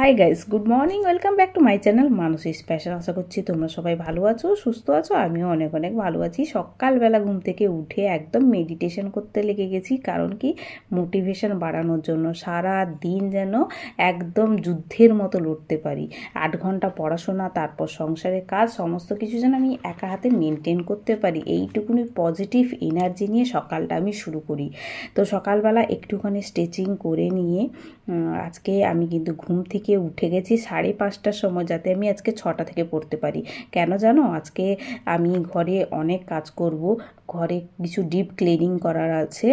high guys good morning welcome back to my channel মানুষ special আশা করছি তোমরা সবাই ভালো আছো সুস্থ আছো আমিও অনেক অনেক ভালো আছি সকালবেলা ঘুম থেকে উঠে একদম মেডিটেশন করতে লেগে গেছি কারণ কি মোটিভেশন বাড়ানোর জন্য সারা দিন যেন একদম যুদ্ধের মতো লড়তে পারি আট ঘন্টা পড়াশোনা তারপর সংসারের কাজ সমস্ত কিছু যেন আমি একা হাতে মেনটেন করতে পারি এইটুকুনি পজিটিভ এনার্জি নিয়ে সকালটা আমি শুরু করি তো সকালবেলা একটুখানি স্ট্রেচিং করে নিয়ে আজকে আমি কিন্তু ঘুম থেকে থেকে উঠে গেছি সাড়ে পাঁচটার সময় যাতে আমি আজকে ছটা থেকে পড়তে পারি কেন জানো আজকে আমি ঘরে অনেক কাজ করব ঘরে কিছু ডিপ ক্লিনিং করার আছে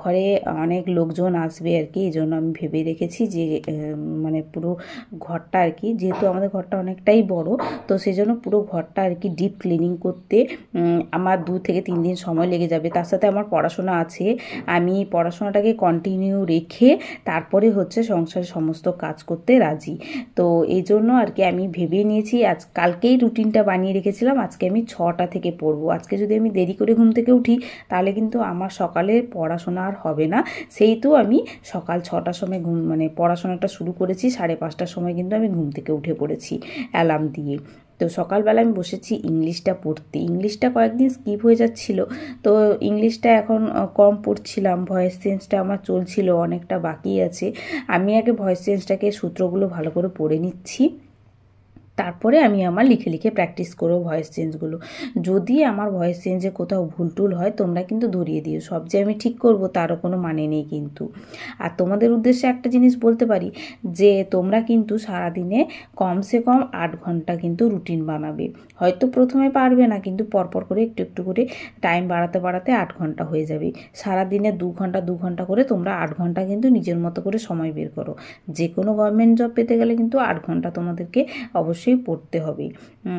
ঘরে অনেক লোকজন আসবে আর কি এই জন্য আমি ভেবে রেখেছি যে মানে পুরো ঘরটা আর কি যেহেতু আমাদের ঘরটা অনেকটাই বড় তো সেই জন্য পুরো ঘরটা আর কি ডিপ ক্লিনিং করতে আমার দু থেকে তিন দিন সময় লেগে যাবে তার সাথে আমার পড়াশোনা আছে আমি পড়াশোনাটাকে কন্টিনিউ রেখে তারপরে হচ্ছে সংসারের সমস্ত কাজ করতে করতে রাজি তো এই জন্য আর কি আমি ভেবে নিয়েছি আজ কালকেই রুটিনটা বানিয়ে রেখেছিলাম আজকে আমি ছটা থেকে পড়বো আজকে যদি আমি দেরি করে ঘুম থেকে উঠি তাহলে কিন্তু আমার সকালে পড়াশোনা আর হবে না সেই তো আমি সকাল ছটার সময় ঘুম মানে পড়াশোনাটা শুরু করেছি সাড়ে পাঁচটার সময় কিন্তু আমি ঘুম থেকে উঠে পড়েছি অ্যালার্ম দিয়ে তো সকালবেলা আমি বসেছি ইংলিশটা পড়তে ইংলিশটা কয়েকদিন স্কিপ হয়ে যাচ্ছিল তো ইংলিশটা এখন কম পড়ছিলাম ভয়েস চেঞ্জটা আমার চলছিল অনেকটা বাকি আছে আমি আগে ভয়েস চেঞ্জটাকে সূত্রগুলো ভালো করে পড়ে নিচ্ছি তারপরে আমি আমার লিখে লিখে প্র্যাকটিস করবো ভয়েস চেঞ্জগুলো যদি আমার ভয়েস চেঞ্জে কোথাও ভুল টুল হয় তোমরা কিন্তু ধরিয়ে দিও সব যে আমি ঠিক করব তারও কোনো মানে নেই কিন্তু আর তোমাদের উদ্দেশ্যে একটা জিনিস বলতে পারি যে তোমরা কিন্তু সারাদিনে কমসে কম আট ঘন্টা কিন্তু রুটিন বানাবে হয়তো প্রথমে পারবে না কিন্তু পরপর করে একটু একটু করে টাইম বাড়াতে বাড়াতে আট ঘন্টা হয়ে যাবে সারাদিনে দু ঘন্টা দু ঘন্টা করে তোমরা আট ঘন্টা কিন্তু নিজের মতো করে সময় বের করো যে কোনো গভর্নমেন্ট জব পেতে গেলে কিন্তু আট ঘন্টা তোমাদেরকে অবশ্যই অবশ্যই পড়তে হবে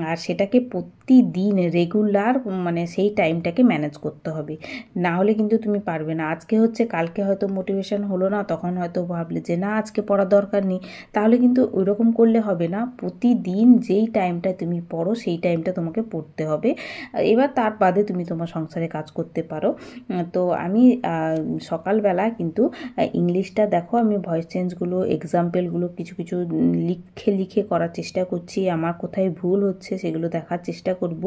আর সেটাকে প্রতিদিন রেগুলার মানে সেই টাইমটাকে ম্যানেজ করতে হবে না হলে কিন্তু তুমি পারবে না আজকে হচ্ছে কালকে হয়তো মোটিভেশান হলো না তখন হয়তো ভাবলে যে না আজকে পড়া দরকার নেই তাহলে কিন্তু ওইরকম করলে হবে না প্রতিদিন যেই টাইমটা তুমি পড়ো সেই টাইমটা তোমাকে পড়তে হবে এবার তার বাদে তুমি তোমার সংসারে কাজ করতে পারো তো আমি সকালবেলা কিন্তু ইংলিশটা দেখো আমি ভয়েস চেঞ্জগুলো এক্সাম্পেলগুলো কিছু কিছু লিখে লিখে করার চেষ্টা করছি করছি আমার কোথায় ভুল হচ্ছে সেগুলো দেখার চেষ্টা করব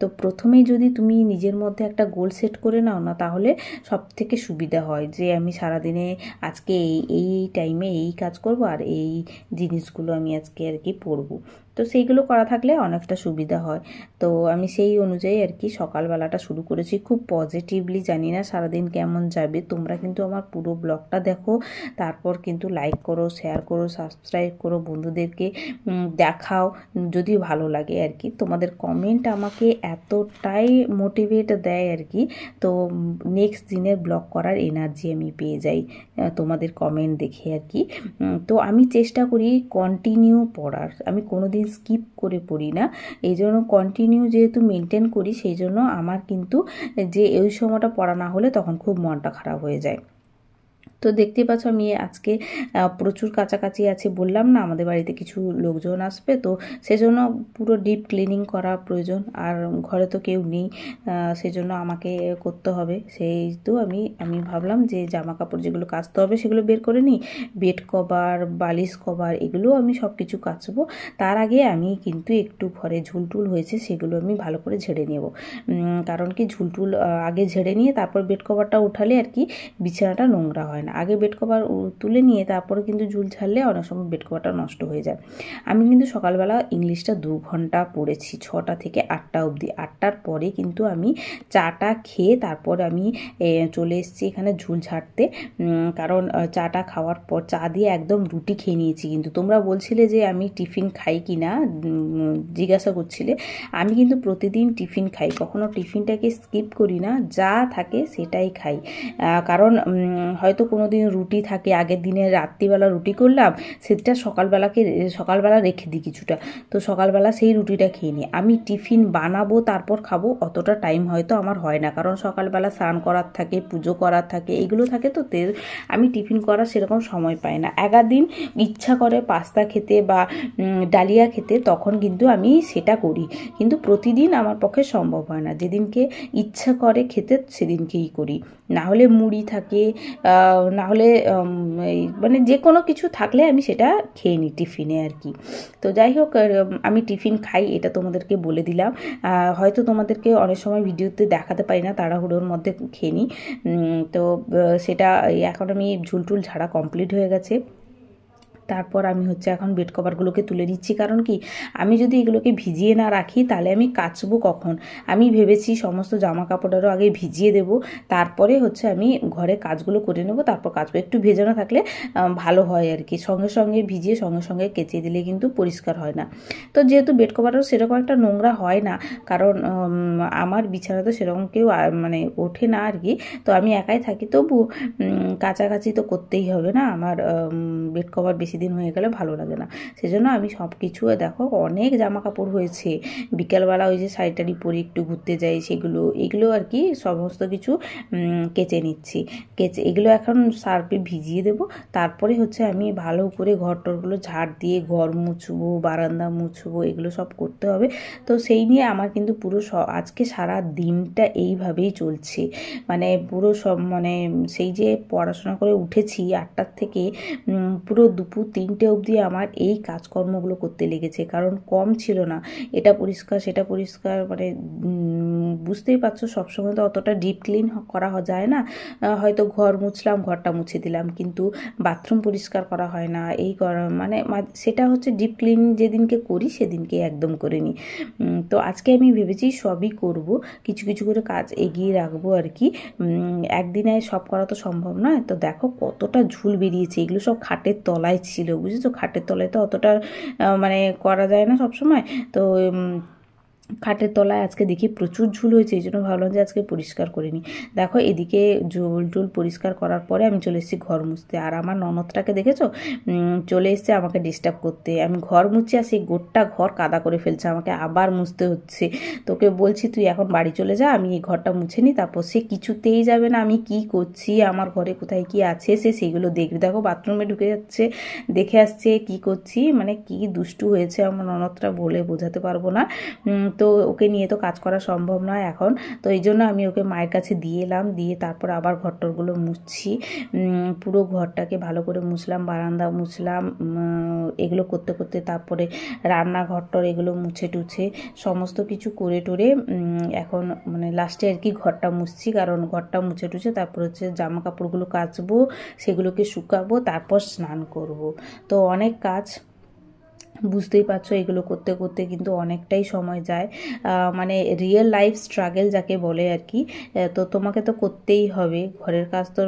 তো প্রথমেই যদি তুমি নিজের মধ্যে একটা গোল সেট করে নাও না তাহলে সব থেকে সুবিধা হয় যে আমি সারাদিনে আজকে এই এই টাইমে এই কাজ করব আর এই জিনিসগুলো আমি আজকে আর কি পড়বো তো সেইগুলো করা থাকলে অনেকটা সুবিধা হয় তো আমি সেই অনুযায়ী আর কি সকালবেলাটা শুরু করেছি খুব পজিটিভলি জানি না সারাদিন কেমন যাবে তোমরা কিন্তু আমার পুরো ব্লগটা দেখো তারপর কিন্তু লাইক করো শেয়ার করো সাবস্ক্রাইব করো বন্ধুদেরকে দেখাও যদি ভালো লাগে আর কি তোমাদের কমেন্ট আমাকে এতটাই মোটিভেট দেয় আর কি তো নেক্সট দিনের ব্লগ করার এনার্জি আমি পেয়ে যাই তোমাদের কমেন্ট দেখে আর কি তো আমি চেষ্টা করি কন্টিনিউ পড়ার আমি কোনো দিন স্কিপ করে পড়ি না এই জন্য কন্টিনিউ যেহেতু মেনটেন করি সেই জন্য আমার কিন্তু যে এই সময়টা পড়া না হলে তখন খুব মনটা খারাপ হয়ে যায় তো দেখতে পাচ্ছ আমি আজকে প্রচুর কাছাকাছি আছে বললাম না আমাদের বাড়িতে কিছু লোকজন আসবে তো সেজন্য পুরো ডিপ ক্লিনিং করা প্রয়োজন আর ঘরে তো কেউ নেই সেজন্য আমাকে করতে হবে সেই তো আমি আমি ভাবলাম যে জামা কাপড় যেগুলো কাচতে হবে সেগুলো বের করে নিই বেড কভার বালিশ কভার এগুলো আমি সব কিছু কাচবো তার আগে আমি কিন্তু একটু ঘরে ঝুলটুল হয়েছে সেগুলো আমি ভালো করে ঝেড়ে নেব কারণ কি ঝুলটুল আগে ঝেড়ে নিয়ে তারপর বেড কভারটা উঠালে আর কি বিছানাটা নোংরা হয় না আগে বেড কভার তুলে নিয়ে তারপরে কিন্তু ঝুল ছাড়লে অনেক সময় বেড কভারটা নষ্ট হয়ে যায় আমি কিন্তু সকালবেলা ইংলিশটা দু ঘন্টা পড়েছি ছটা থেকে আটটা অবধি আটটার পরে কিন্তু আমি চাটা খেয়ে তারপর আমি চলে এসেছি এখানে ঝুল ছাড়তে কারণ চাটা খাওয়ার পর চা দিয়ে একদম রুটি খেয়ে নিয়েছি কিন্তু তোমরা বলছিলে যে আমি টিফিন খাই কি না জিজ্ঞাসা করছিলে আমি কিন্তু প্রতিদিন টিফিন খাই কখনো টিফিনটাকে স্কিপ করি না যা থাকে সেটাই খাই কারণ হয়তো কোনো কোনো দিন রুটি থাকে আগের দিনে রাত্রিবেলা রুটি করলাম সেটা সকালবেলাকে সকালবেলা রেখে দিই কিছুটা তো সকালবেলা সেই রুটিটা খেয়ে নিই আমি টিফিন বানাবো তারপর খাবো অতটা টাইম হয়তো আমার হয় না কারণ সকালবেলা স্নান করার থাকে পুজো করার থাকে এগুলো থাকে তো তে আমি টিফিন করার সেরকম সময় পাই না এগার দিন ইচ্ছা করে পাস্তা খেতে বা ডালিয়া খেতে তখন কিন্তু আমি সেটা করি কিন্তু প্রতিদিন আমার পক্ষে সম্ভব হয় না যেদিনকে ইচ্ছা করে খেতে সেদিনকেই করি না হলে মুড়ি থাকে না হলে মানে যে কোনো কিছু থাকলে আমি সেটা খেয়ে নিই টিফিনে আর কি তো যাই হোক আমি টিফিন খাই এটা তোমাদেরকে বলে দিলাম হয়তো তোমাদেরকে অনেক সময় ভিডিওতে দেখাতে পারি না তাড়াহুড়োর মধ্যে খেয়ে নিই তো সেটা এখন আমি ঝুলটুল ঝাড়া কমপ্লিট হয়ে গেছে তারপর আমি হচ্ছে এখন বেড কভারগুলোকে তুলে নিচ্ছি কারণ কি আমি যদি এগুলোকে ভিজিয়ে না রাখি তাহলে আমি কাচবো কখন আমি ভেবেছি সমস্ত জামা কাপড়েরও আগে ভিজিয়ে দেব তারপরে হচ্ছে আমি ঘরে কাজগুলো করে নেব তারপর কাচবো একটু ভেজানো থাকলে ভালো হয় আর কি সঙ্গে সঙ্গে ভিজিয়ে সঙ্গে সঙ্গে কেচে দিলে কিন্তু পরিষ্কার হয় না তো যেহেতু বেড কভারও সেরকম একটা নোংরা হয় না কারণ আমার বিছানা তো সেরকম কেউ মানে ওঠে না আর কি তো আমি একাই থাকি তবু কাছাকাছি তো করতেই হবে না আমার বেড কভার বেশি বেশি দিন হয়ে গেলে ভালো লাগে না সেজন্য আমি সব কিছু দেখো অনেক জামা কাপড় হয়েছে বিকেলবেলা ওই যে শাড়ি পরে একটু ঘুরতে যাই সেগুলো এগুলো আর কি সমস্ত কিছু কেচে নিচ্ছি কেচে এগুলো এখন সার্ফে ভিজিয়ে দেব তারপরে হচ্ছে আমি ভালো করে ঘর টরগুলো ঝাড় দিয়ে ঘর মুছবো বারান্দা মুছবো এগুলো সব করতে হবে তো সেই নিয়ে আমার কিন্তু পুরো আজকে সারা দিনটা এইভাবেই চলছে মানে পুরো সব মানে সেই যে পড়াশোনা করে উঠেছি আটটার থেকে পুরো দুপুর তিনটে অবধি আমার এই কাজকর্মগুলো করতে লেগেছে কারণ কম ছিল না এটা পরিষ্কার সেটা পরিষ্কার মানে বুঝতেই পারছো সবসময় তো অতটা ডিপ ক্লিন করা যায় না হয়তো ঘর মুছলাম ঘরটা মুছে দিলাম কিন্তু বাথরুম পরিষ্কার করা হয় না এই মানে সেটা হচ্ছে ডিপ ক্লিন যেদিনকে করি সেদিনকে একদম করে নিই তো আজকে আমি ভেবেছি সবই করব কিছু কিছু করে কাজ এগিয়ে রাখবো আর কি একদিনে সব করা তো সম্ভব নয় তো দেখো কতটা ঝুল বেরিয়েছে এগুলো সব খাটের তলায় ছিল বুঝেছো খাটের তলায় তো অতটা মানে করা যায় না সব সময় তো খাটের তলায় আজকে দেখি প্রচুর ঝুল হয়েছে এই জন্য ভাবলাম যে আজকে পরিষ্কার করে নিই দেখো এদিকে ঝুল টুল পরিষ্কার করার পরে আমি চলে এসেছি ঘর মুছতে আর আমার ননদটাকে দেখেছো চলে এসছে আমাকে ডিস্টার্ব করতে আমি ঘর মুছি আর সেই গোটটা ঘর কাদা করে ফেলছে আমাকে আবার মুছতে হচ্ছে তোকে বলছি তুই এখন বাড়ি চলে যা আমি এই ঘরটা মুছে নিই তারপর সে কিছুতেই যাবে না আমি কি করছি আমার ঘরে কোথায় কি আছে সে সেইগুলো দেখবে দেখো বাথরুমে ঢুকে যাচ্ছে দেখে আসছে কি করছি মানে কি দুষ্টু হয়েছে আমার ননদটা বলে বোঝাতে পারবো না তো ওকে নিয়ে তো কাজ করা সম্ভব নয় এখন তো এই জন্য আমি ওকে মায়ের কাছে দিয়ে এলাম দিয়ে তারপর আবার ঘরটরগুলো মুছছি পুরো ঘরটাকে ভালো করে মুছলাম বারান্দা মুছলাম এগুলো করতে করতে তারপরে রান্না টর এগুলো মুছে টুছে সমস্ত কিছু করে টরে এখন মানে লাস্টে আর কি ঘরটা মুছছি কারণ ঘরটা মুছে টুছে তারপর হচ্ছে জামা কাপড়গুলো কাচবো সেগুলোকে শুকাবো তারপর স্নান করব তো অনেক কাজ বুঝতেই পারছো এগুলো করতে করতে কিন্তু অনেকটাই সময় যায় মানে রিয়েল লাইফ স্ট্রাগেল যাকে বলে আর কি তো তোমাকে তো করতেই হবে ঘরের কাজ তো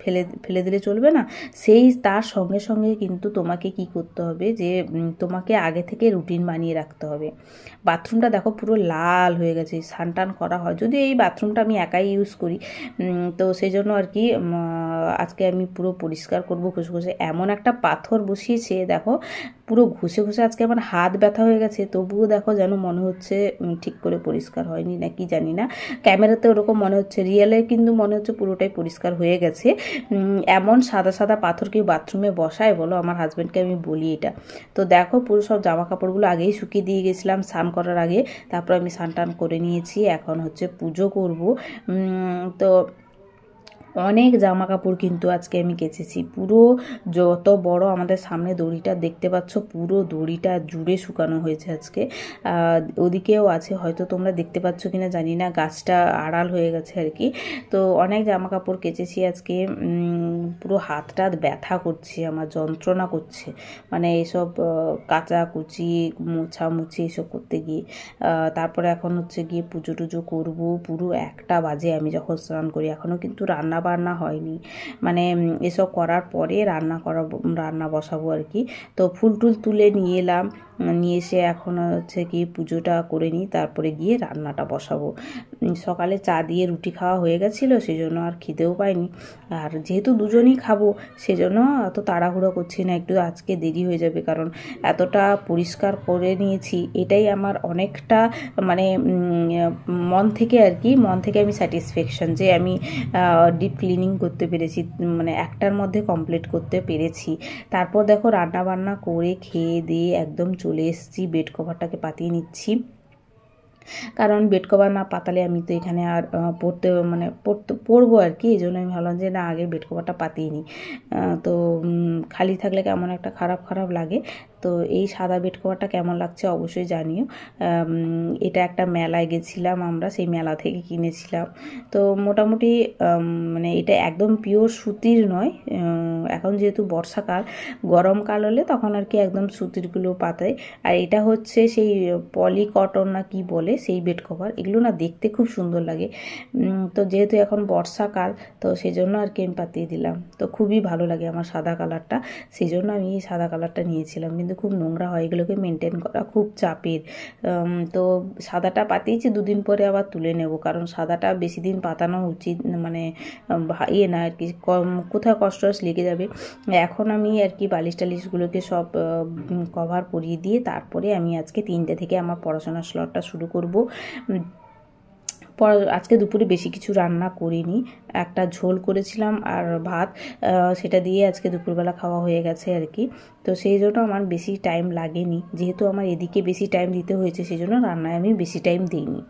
ফেলে ফেলে দিলে চলবে না সেই তার সঙ্গে সঙ্গে কিন্তু তোমাকে কি করতে হবে যে তোমাকে আগে থেকে রুটিন বানিয়ে রাখতে হবে বাথরুমটা দেখো পুরো লাল হয়ে গেছে স্নান টান করা হয় যদি এই বাথরুমটা আমি একাই ইউজ করি তো সেই জন্য আর কি আজকে আমি পুরো পরিষ্কার করবো ঘুষে ঘুষে এমন একটা পাথর বসিয়েছে দেখো পুরো ঘুষে বসে আজকে আমার হাত ব্যথা হয়ে গেছে তবুও দেখো যেন মনে হচ্ছে ঠিক করে পরিষ্কার হয়নি না কি জানি না ক্যামেরাতে ওরকম মনে হচ্ছে রিয়েলে কিন্তু মনে হচ্ছে পুরোটাই পরিষ্কার হয়ে গেছে এমন সাদা সাদা পাথর কেউ বাথরুমে বসায় বলো আমার হাজব্যান্ডকে আমি বলি এটা তো দেখো পুরো সব জামা কাপড়গুলো আগেই শুকিয়ে দিয়ে গেছিলাম স্নান করার আগে তারপর আমি স্নান টান করে নিয়েছি এখন হচ্ছে পুজো করব তো অনেক জামা কাপড় কিন্তু আজকে আমি কেচেছি পুরো যত বড় আমাদের সামনে দড়িটা দেখতে পাচ্ছ পুরো দড়িটা জুড়ে শুকানো হয়েছে আজকে ওদিকেও আছে হয়তো তোমরা দেখতে পাচ্ছ কি না জানি না গাছটা আড়াল হয়ে গেছে আর কি তো অনেক জামা কাপড় কেচেছি আজকে পুরো হাতটা ব্যথা করছে আমার যন্ত্রণা করছে মানে এসব কাঁচা কুচি মোছামুছি এসব করতে গিয়ে তারপরে এখন হচ্ছে গিয়ে পুজো টুজো করবো পুরো একটা বাজে আমি যখন স্নান করি এখনও কিন্তু রান্না রান্না বান্না হয়নি মানে এসব করার পরে রান্না করা রান্না বসাবো আর কি তো ফুল টুল তুলে নিয়ে এলাম নিয়ে এসে এখন হচ্ছে কি পুজোটা করে নিই তারপরে গিয়ে রান্নাটা বসাবো সকালে চা দিয়ে রুটি খাওয়া হয়ে গেছিলো সেজন্য আর খিদেও পাইনি আর যেহেতু দুজনেই খাবো সেজন্য এত তাড়াহুড়ো করছি না একটু আজকে দেরি হয়ে যাবে কারণ এতটা পরিষ্কার করে নিয়েছি এটাই আমার অনেকটা মানে মন থেকে আর কি মন থেকে আমি স্যাটিসফ্যাকশান যে আমি ডিপ ক্লিনিং করতে পেরেছি মানে একটার মধ্যে কমপ্লিট করতে পেরেছি তারপর দেখো রান্না বান্না করে খেয়ে দিয়ে একদম চলে এসেছি বেড কভারটাকে পাতিয়ে নিচ্ছি কারণ বেড কভার না পাতালে আমি তো এখানে আর পড়তে মানে পড়তে পড়বো আর কি এই জন্য আমি ভাবলাম যে না আগে বেড কভারটা পাতিয়ে নিই তো খালি থাকলে কেমন একটা খারাপ খারাপ লাগে তো এই সাদা বেড কভারটা কেমন লাগছে অবশ্যই জানিও এটা একটা মেলায় গেছিলাম আমরা সেই মেলা থেকে কিনেছিলাম তো মোটামুটি মানে এটা একদম পিওর সুতির নয় এখন যেহেতু বর্ষাকাল গরমকাল হলে তখন আর কি একদম সুতিরগুলো পাতায় আর এটা হচ্ছে সেই পলি কটন না কি বলে সেই বেড কভার এগুলো না দেখতে খুব সুন্দর লাগে তো যেহেতু এখন বর্ষাকাল তো সেই জন্য আর কি আমি পাতিয়ে দিলাম তো খুবই ভালো লাগে আমার সাদা কালারটা সেই জন্য আমি এই সাদা কালারটা নিয়েছিলাম কিন্তু খুব নোংরা হয় এগুলোকে মেনটেন করা খুব চাপের তো সাদাটা পাতিয়েছি দুদিন পরে আবার তুলে নেব কারণ সাদাটা বেশি দিন পাতানো উচিত মানে ইয়ে না আর কি কোথায় কষ্ট লেগে যাবে এখন আমি আর কি বালিশ টালিশগুলোকে সব কভার পরিয়ে দিয়ে তারপরে আমি আজকে তিনটে থেকে আমার পড়াশোনার স্লটটা শুরু করব করব পর আজকে দুপুরে বেশি কিছু রান্না করিনি একটা ঝোল করেছিলাম আর ভাত সেটা দিয়ে আজকে দুপুরবেলা খাওয়া হয়ে গেছে আর কি তো সেই জন্য আমার বেশি টাইম লাগেনি যেহেতু আমার এদিকে বেশি টাইম দিতে হয়েছে সেই জন্য রান্নায় আমি বেশি টাইম দিইনি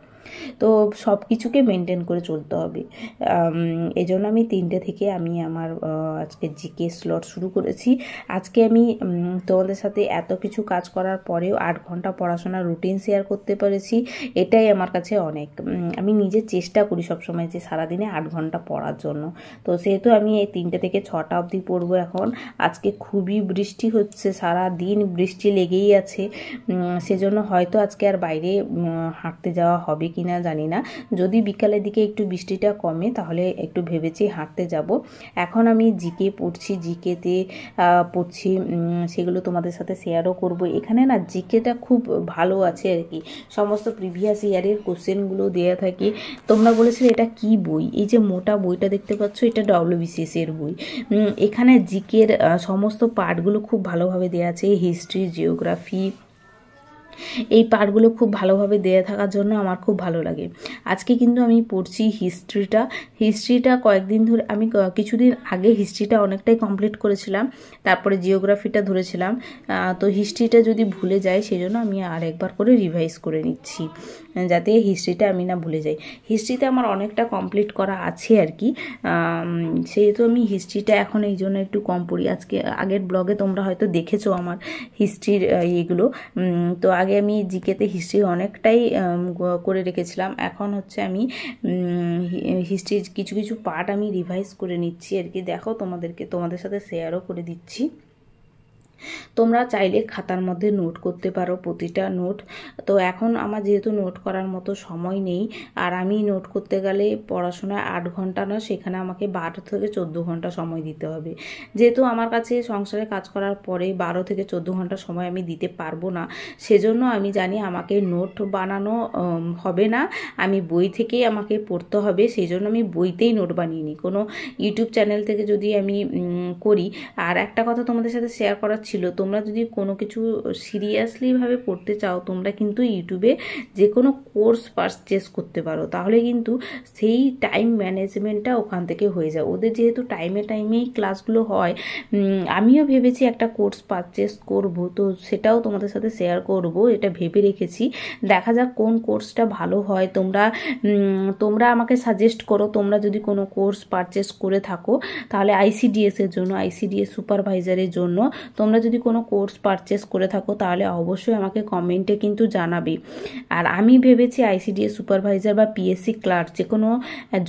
তো সব কিছুকে মেনটেন করে চলতে হবে এই জন্য আমি তিনটে থেকে আমি আমার আজকে জিকে স্লট শুরু করেছি আজকে আমি তোমাদের সাথে এত কিছু কাজ করার পরেও আট ঘন্টা পড়াশোনার রুটিন শেয়ার করতে পেরেছি এটাই আমার কাছে অনেক আমি নিজে চেষ্টা করি সবসময় যে সারাদিনে আট ঘন্টা পড়ার জন্য তো সেহেতু আমি এই তিনটে থেকে ছটা অবধি পড়বো এখন আজকে খুবই বৃষ্টি হচ্ছে সারা দিন বৃষ্টি লেগেই আছে সেজন্য হয়তো আজকে আর বাইরে হাঁটতে যাওয়া হবে কি না জানি না যদি বিকালের দিকে একটু বৃষ্টিটা কমে তাহলে একটু ভেবেছি হাঁটতে যাব এখন আমি জিকে পড়ছি জিকেতে পড়ছি সেগুলো তোমাদের সাথে শেয়ারও করব এখানে না জিকেটা খুব ভালো আছে আর কি সমস্ত প্রিভিয়াস ইয়ারের কোশ্চেনগুলো দেওয়া থাকে তোমরা বলেছিলে এটা কি বই এই যে মোটা বইটা দেখতে পাচ্ছ এটা ডব্লিউবিসিএস এর বই এখানে জিকের সমস্ত পার্টগুলো খুব ভালোভাবে দেওয়া আছে হিস্ট্রি জিওগ্রাফি এই পার্টগুলো খুব ভালোভাবে দেয়া থাকার জন্য আমার খুব ভালো লাগে আজকে কিন্তু আমি পড়ছি হিস্ট্রিটা হিস্ট্রিটা কয়েকদিন ধরে আমি কিছুদিন আগে হিস্ট্রিটা অনেকটাই কমপ্লিট করেছিলাম তারপরে জিওগ্রাফিটা ধরেছিলাম তো হিস্ট্রিটা যদি ভুলে সেই সেজন্য আমি আর একবার করে রিভাইজ করে নিচ্ছি যাতে হিস্ট্রিটা আমি না ভুলে যাই হিস্ট্রিতে আমার অনেকটা কমপ্লিট করা আছে আর কি সেহেতু আমি হিস্ট্রিটা এখন এই জন্য একটু কম পড়ি আজকে আগের ব্লগে তোমরা হয়তো দেখেছো আমার হিস্ট্রির ইয়েগুলো তো আগে আমি জিকেতে হিস্ট্রি অনেকটাই করে রেখেছিলাম এখন হচ্ছে আমি হিস্ট্রির কিছু কিছু পার্ট আমি রিভাইজ করে নিচ্ছি আর কি দেখো তোমাদেরকে তোমাদের সাথে শেয়ারও করে দিচ্ছি তোমরা চাইলে খাতার মধ্যে নোট করতে পারো প্রতিটা নোট তো এখন আমার যেহেতু নোট করার মতো সময় নেই আর আমি নোট করতে গেলে পড়াশোনায় আট ঘন্টা না সেখানে আমাকে বারো থেকে চোদ্দো ঘন্টা সময় দিতে হবে যেহেতু আমার কাছে সংসারে কাজ করার পরে বারো থেকে চোদ্দো ঘন্টা সময় আমি দিতে পারবো না সেজন্য আমি জানি আমাকে নোট বানানো হবে না আমি বই থেকেই আমাকে পড়তে হবে সেই জন্য আমি বইতেই নোট বানিয়ে নিই কোনো ইউটিউব চ্যানেল থেকে যদি আমি করি আর একটা কথা তোমাদের সাথে শেয়ার করার ছিল তোমরা যদি কোনো কিছু সিরিয়াসলিভাবে পড়তে চাও তোমরা কিন্তু ইউটিউবে যে কোনো কোর্স পারচেস করতে পারো তাহলে কিন্তু সেই টাইম ম্যানেজমেন্টটা ওখান থেকে হয়ে যায় ওদের যেহেতু টাইমে টাইমেই ক্লাসগুলো হয় আমিও ভেবেছি একটা কোর্স পারচেস করব তো সেটাও তোমাদের সাথে শেয়ার করব এটা ভেবে রেখেছি দেখা যাক কোন কোর্সটা ভালো হয় তোমরা তোমরা আমাকে সাজেস্ট করো তোমরা যদি কোনো কোর্স পারচেস করে থাকো তাহলে এর জন্য আইসিডিএস সুপারভাইজারের জন্য তোমরা তোমরা যদি কোনো কোর্স পারচেস করে থাকো তাহলে অবশ্যই আমাকে কমেন্টে কিন্তু জানাবে আর আমি ভেবেছি আইসিডিএস সুপারভাইজার বা পিএসসি ক্লার্ক যে কোনো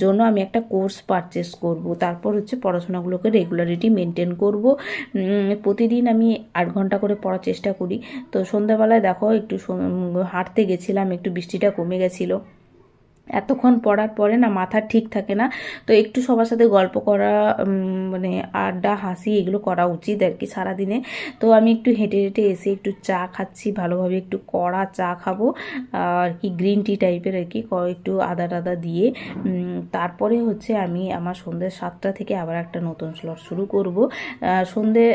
জন্য আমি একটা কোর্স পারচেস করব তারপর হচ্ছে পড়াশোনাগুলোকে রেগুলারিটি মেনটেন করব প্রতিদিন আমি আট ঘন্টা করে পড়ার চেষ্টা করি তো সন্ধ্যাবেলায় দেখো একটু হাঁটতে গেছিলাম একটু বৃষ্টিটা কমে গেছিলো এতক্ষণ পড়ার পরে না মাথা ঠিক থাকে না তো একটু সবার সাথে গল্প করা মানে আড্ডা হাসি এগুলো করা উচিত আর কি সারাদিনে তো আমি একটু হেঁটে হেঁটে এসে একটু চা খাচ্ছি ভালোভাবে একটু কড়া চা খাবো আর কি গ্রিন টি টাইপের আর কি একটু আদা টাদা দিয়ে তারপরে হচ্ছে আমি আমার সন্ধ্যে সাতটা থেকে আবার একটা নতুন স্লট শুরু করব সন্ধ্যে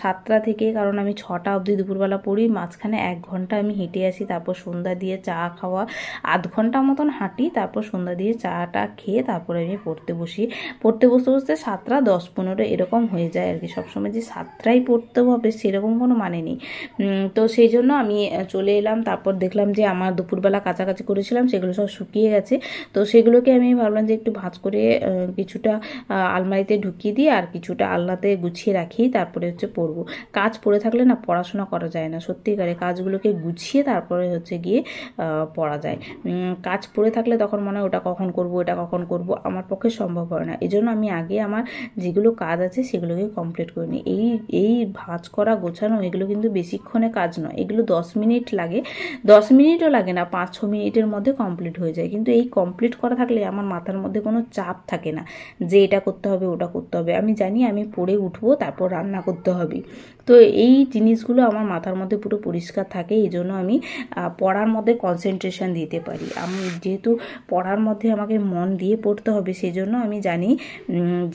সাতটা থেকে কারণ আমি ছটা অবধি দুপুরবেলা পড়ি মাঝখানে এক ঘন্টা আমি হেঁটে আসি তারপর সন্ধ্যা দিয়ে চা খাওয়া আধ ঘন্টা মতন হাঁটি তারপর সন্ধ্যা দিয়ে চাটা খেয়ে তারপরে আমি পড়তে বসি পড়তে বসতে বসতে সাতটা দশ পনেরো এরকম হয়ে যায় আর কি সবসময় যে সাতটাই পড়তে হবে সেরকম কোনো মানে নেই তো সেই জন্য আমি চলে এলাম তারপর দেখলাম যে আমার দুপুরবেলা কাছাকাছি করেছিলাম সেগুলো সব শুকিয়ে গেছে তো সেগুলোকে আমি ভাবলাম যে একটু ভাঁজ করে কিছুটা আলমারিতে ঢুকিয়ে দিই আর কিছুটা আলনাতে গুছিয়ে রাখি তারপরে হচ্ছে পড়বো কাজ পড়ে থাকলে না পড়াশোনা করা যায় না সত্যিকারে কাজগুলোকে গুছিয়ে তারপরে হচ্ছে গিয়ে পড়া যায় কাজ পড়ে থাকলে গেলে তখন মনে হয় ওটা কখন করব এটা কখন করব আমার পক্ষে সম্ভব হয় না এজন্য আমি আগে আমার যেগুলো কাজ আছে সেগুলোকে কমপ্লিট করে নিই এই এই ভাঁজ করা গোছানো এগুলো কিন্তু বেশিক্ষণে কাজ নয় এগুলো দশ মিনিট লাগে দশ মিনিটও লাগে না পাঁচ ছ মিনিটের মধ্যে কমপ্লিট হয়ে যায় কিন্তু এই কমপ্লিট করা থাকলে আমার মাথার মধ্যে কোনো চাপ থাকে না যে এটা করতে হবে ওটা করতে হবে আমি জানি আমি পড়ে উঠবো তারপর রান্না করতে হবে তো এই জিনিসগুলো আমার মাথার মধ্যে পুরো পরিষ্কার থাকে এই জন্য আমি পড়ার মধ্যে কনসেন্ট্রেশন দিতে পারি আমি যেহেতু পড়ার মধ্যে আমাকে মন দিয়ে পড়তে হবে সেজন্য আমি জানি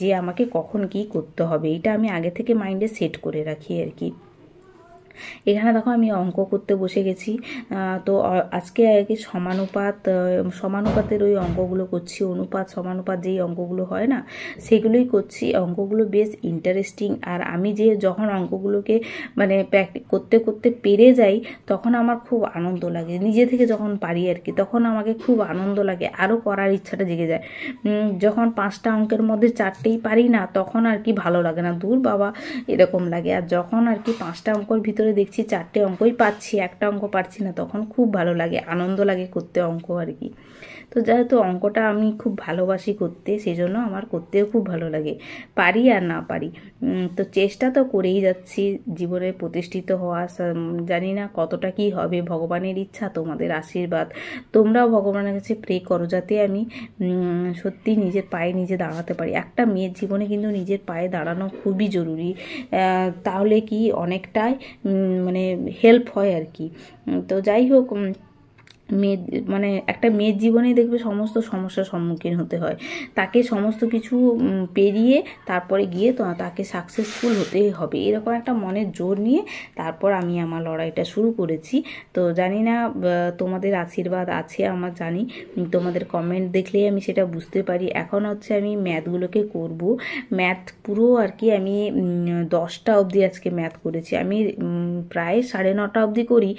যে আমাকে কখন কি করতে হবে এটা আমি আগে থেকে মাইন্ডে সেট করে রাখি আর কি এখানে দেখো আমি অঙ্ক করতে বসে গেছি তো আজকে আগে সমানুপাত সমানুপাতের ওই অঙ্কগুলো করছি অনুপাত সমানুপাত যেই অঙ্কগুলো হয় না সেগুলোই করছি অঙ্কগুলো বেশ ইন্টারেস্টিং আর আমি যে যখন অঙ্কগুলোকে মানে করতে করতে পেরে যাই তখন আমার খুব আনন্দ লাগে নিজে থেকে যখন পারি আর কি তখন আমাকে খুব আনন্দ লাগে আরও করার ইচ্ছাটা জেগে যায় যখন পাঁচটা অঙ্কের মধ্যে চারটেই পারি না তখন আর কি ভালো লাগে না দূর বাবা এরকম লাগে আর যখন আর কি পাঁচটা অঙ্কর ভিতর ভিতরে দেখছি চারটে অঙ্কই পাচ্ছি একটা অঙ্ক পারছি না তখন খুব ভালো লাগে আনন্দ লাগে করতে অঙ্ক আর কি তো যেহেতু অঙ্কটা আমি খুব ভালোবাসি করতে সেজন্য আমার করতেও খুব ভালো লাগে পারি আর না পারি তো চেষ্টা তো করেই যাচ্ছি জীবনে প্রতিষ্ঠিত হওয়া জানি না কতটা কি হবে ভগবানের ইচ্ছা তোমাদের আশীর্বাদ তোমরাও ভগবানের কাছে প্রে করো যাতে আমি সত্যি নিজের পায়ে নিজে দাঁড়াতে পারি একটা মেয়ের জীবনে কিন্তু নিজের পায়ে দাঁড়ানো খুবই জরুরি তাহলে কি অনেকটাই মানে হেল্প হয় আর কি তো যাই হোক মেয়ে মানে একটা মেয়ের জীবনে দেখবে সমস্ত সমস্যার সম্মুখীন হতে হয় তাকে সমস্ত কিছু পেরিয়ে তারপরে গিয়ে তো তাকে সাকসেসফুল হতেই হবে এরকম একটা মনের জোর নিয়ে তারপর আমি আমার লড়াইটা শুরু করেছি তো জানি না তোমাদের আশীর্বাদ আছে আমার জানি তোমাদের কমেন্ট দেখলেই আমি সেটা বুঝতে পারি এখন হচ্ছে আমি ম্যাথগুলোকে করব ম্যাথ পুরো আর কি আমি দশটা অবধি আজকে ম্যাথ করেছি আমি প্রায় সাড়ে নটা অবধি করি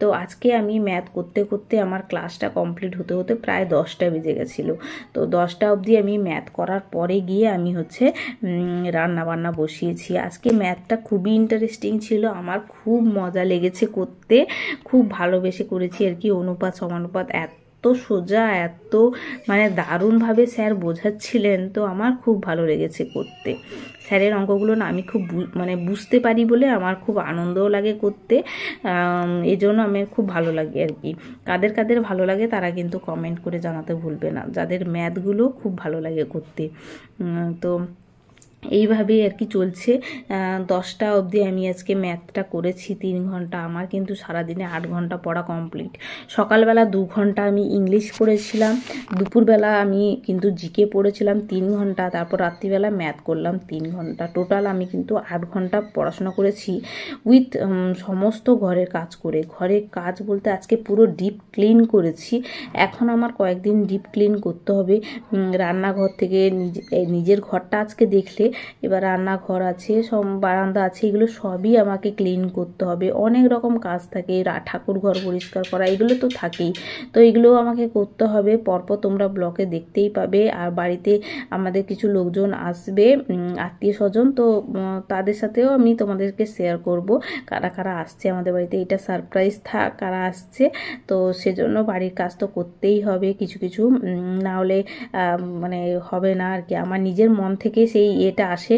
তো আজকে আমি ম্যাথ করতে করতে করতে আমার ক্লাসটা কমপ্লিট হতে হতে প্রায় দশটা বেজে গেছিলো তো দশটা অবধি আমি ম্যাথ করার পরে গিয়ে আমি হচ্ছে রান্না বান্না বসিয়েছি আজকে ম্যাথটা খুবই ইন্টারেস্টিং ছিল আমার খুব মজা লেগেছে করতে খুব ভালোবেসে করেছি আর কি অনুপাত সমানুপাত এত এত সোজা এত মানে দারুণভাবে স্যার বোঝাচ্ছিলেন তো আমার খুব ভালো লেগেছে করতে স্যারের অঙ্কগুলো না আমি খুব মানে বুঝতে পারি বলে আমার খুব আনন্দও লাগে করতে এই জন্য আমার খুব ভালো লাগে আর কি কাদের কাদের ভালো লাগে তারা কিন্তু কমেন্ট করে জানাতে ভুলবে না যাদের ম্যাথগুলো খুব ভালো লাগে করতে তো এইভাবেই আর কি চলছে দশটা অবধি আমি আজকে ম্যাথটা করেছি তিন ঘন্টা আমার কিন্তু সারাদিনে আট ঘন্টা পড়া কমপ্লিট সকালবেলা দু ঘন্টা আমি ইংলিশ করেছিলাম দুপুরবেলা আমি কিন্তু জিকে পড়েছিলাম তিন ঘন্টা তারপর রাত্রিবেলা ম্যাথ করলাম তিন ঘন্টা টোটাল আমি কিন্তু আট ঘন্টা পড়াশোনা করেছি উইথ সমস্ত ঘরের কাজ করে ঘরের কাজ বলতে আজকে পুরো ডিপ ক্লিন করেছি এখন আমার কয়েকদিন ডিপ ক্লিন করতে হবে রান্নাঘর থেকে নিজের ঘরটা আজকে দেখলে এবার রান্নাঘর আছে সব বারান্দা আছে এগুলো সবই আমাকে ক্লিন করতে হবে অনেক রকম কাজ থাকে ঠাকুর ঘর পরিষ্কার করা এগুলো তো থাকেই তো এগুলো আমাকে করতে হবে পরপর তোমরা ব্লকে দেখতেই পাবে আর বাড়িতে আমাদের কিছু লোকজন আসবে আত্মীয় স্বজন তো তাদের সাথেও আমি তোমাদেরকে শেয়ার করব কারা কারা আসছে আমাদের বাড়িতে এটা সারপ্রাইজ থাক কারা আসছে তো সেজন্য বাড়ির কাজ তো করতেই হবে কিছু কিছু না হলে মানে হবে না আর কি আমার নিজের মন থেকে সেই এ এটা আসে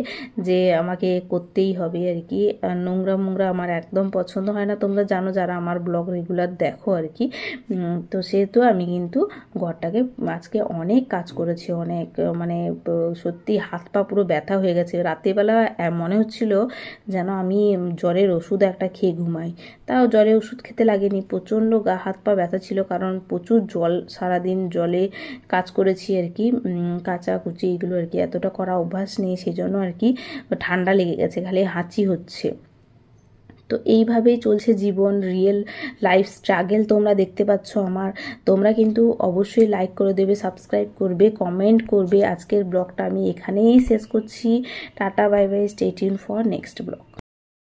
যে আমাকে করতেই হবে আর কি নোংরা মোংরা আমার একদম পছন্দ হয় না তোমরা জানো যারা আমার ব্লগ রেগুলার দেখো আর কি তো সেহেতু আমি কিন্তু ঘরটাকে আজকে অনেক কাজ করেছি অনেক মানে সত্যি হাত পা পুরো ব্যথা হয়ে গেছে রাতেবেলা মনে হচ্ছিল যেন আমি জ্বরের ওষুধ একটা খেয়ে ঘুমাই তাও জ্বরে ওষুধ খেতে লাগেনি প্রচণ্ড গা হাত পা ব্যথা ছিল কারণ প্রচুর জল সারাদিন জলে কাজ করেছি আর কি কাঁচা কুচি এগুলো আর কি এতটা করা অভ্যাস নেই সেজন্য আর কি ঠান্ডা লেগে গেছে খালি হাঁচি হচ্ছে তো এইভাবেই চলছে জীবন রিয়েল লাইফ স্ট্রাগেল তোমরা দেখতে পাচ্ছ আমার তোমরা কিন্তু অবশ্যই লাইক করে দেবে সাবস্ক্রাইব করবে কমেন্ট করবে আজকের ব্লগটা আমি এখানেই শেষ করছি tata bye bye stay tuned for next blog